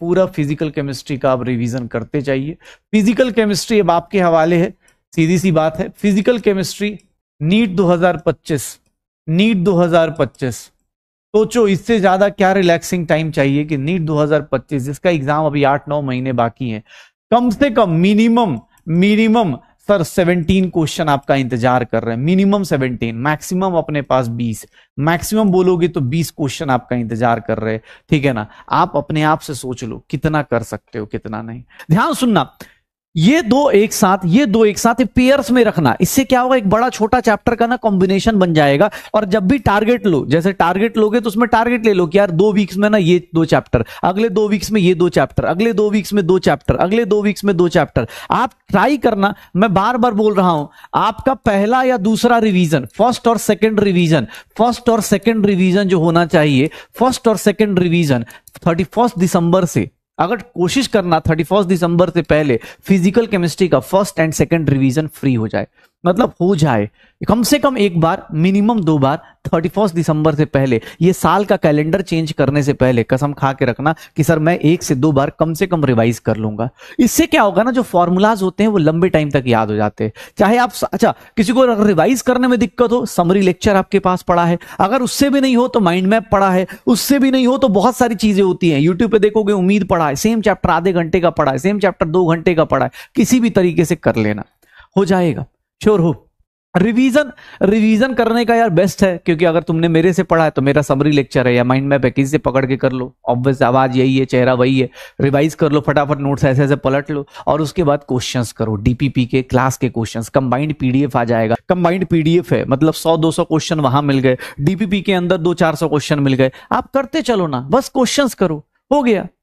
पूरा physical chemistry का आप रिवीजन करते जाइए फिजिकल केमिस्ट्री अब आपके हवाले है सीधी सी बात है फिजिकल केमिस्ट्री नीट 2025 नीट 2025 सोचो तो इससे ज़्यादा क्या रिलैक्सिंग टाइम चाहिए कि नीट 2025 जिसका एग्ज़ाम अभी आठ नौ महीने बाकी है कम से कम मिनिमम मिनिमम सर 17 क्वेश्चन आपका इंतजार कर रहे हैं मिनिमम 17 मैक्सिमम अपने पास 20 मैक्सिमम बोलोगे तो 20 क्वेश्चन आपका इंतजार कर रहे हैं ठीक है ना आप अपने आप से सोच लो कितना कर सकते हो कितना नहीं ध्यान सुनना ये दो एक साथ ये दो एक साथ पेयर्स में रखना इससे क्या होगा एक बड़ा छोटा चैप्टर का ना कॉम्बिनेशन बन जाएगा और जब भी टारगेट लो जैसे टारगेट लोगे तो उसमें टारगेट ले लो कि यार दो वीक्स में ना ये दो चैप्टर अगले दो वीक्स में ये दो चैप्टर अगले दो वीक्स में दो चैप्टर अगले दो वीक्स में दो चैप्टर आप ट्राई करना मैं बार बार बोल रहा हूं आपका पहला या दूसरा रिविजन फर्स्ट और सेकेंड रिविजन फर्स्ट और सेकेंड रिविजन जो होना चाहिए फर्स्ट और सेकेंड रिविजन थर्टी दिसंबर से अगर कोशिश करना थर्टी दिसंबर से पहले फिजिकल केमिस्ट्री का first and second revision free हो जाए मतलब हो जाए कम से कम एक बार मिनिमम दो बार थर्टी फर्स्ट दिसंबर से पहले ये साल का कैलेंडर चेंज करने से पहले कसम खा के रखना कि सर मैं एक से दो बार कम से कम रिवाइज कर लूंगा इससे क्या होगा ना जो फॉर्मूलाज होते हैं वो लंबे टाइम तक याद हो जाते हैं चाहे आप अच्छा किसी को अगर रिवाइज करने में दिक्कत हो समरी लेक्चर आपके पास पड़ा है अगर उससे भी नहीं हो तो माइंड मैप पड़ा है उससे भी नहीं हो तो बहुत सारी चीजें होती हैं यूट्यूब पर देखोगे उम्मीद पड़ा है सेम चैप्टर आधे घंटे का पड़ा है सेम चैप्टर दो घंटे का पड़ा है किसी भी तरीके से कर लेना हो जाएगा श्योर हो रिवीजन रिवीजन करने का यार बेस्ट है क्योंकि अगर तुमने मेरे से पढ़ा है तो मेरा समरी लेक्चर है या माइंड मैप है किसी से पकड़ के कर लो ऑब्वियस आवाज यही है चेहरा वही है रिवाइज कर लो फटाफट नोट्स ऐसे ऐसे पलट लो और उसके बाद क्वेश्चंस करो डीपीपी के क्लास के क्वेश्चंस कंबाइंड पीडीएफ आ जाएगा कंबाइंड पीडीएफ है मतलब सौ दो क्वेश्चन वहां मिल गए डीपीपी के अंदर दो चार क्वेश्चन मिल गए आप करते चलो ना बस क्वेश्चन करो हो गया